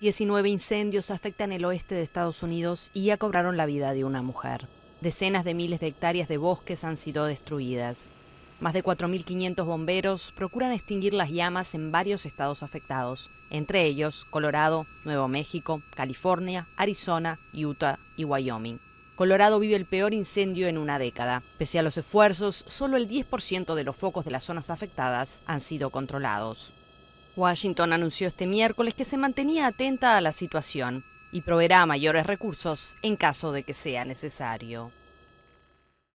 19 incendios afectan el oeste de Estados Unidos y ya cobraron la vida de una mujer. Decenas de miles de hectáreas de bosques han sido destruidas. Más de 4.500 bomberos procuran extinguir las llamas en varios estados afectados, entre ellos Colorado, Nuevo México, California, Arizona, Utah y Wyoming. Colorado vive el peor incendio en una década. Pese a los esfuerzos, solo el 10% de los focos de las zonas afectadas han sido controlados. Washington anunció este miércoles que se mantenía atenta a la situación y proveerá mayores recursos en caso de que sea necesario.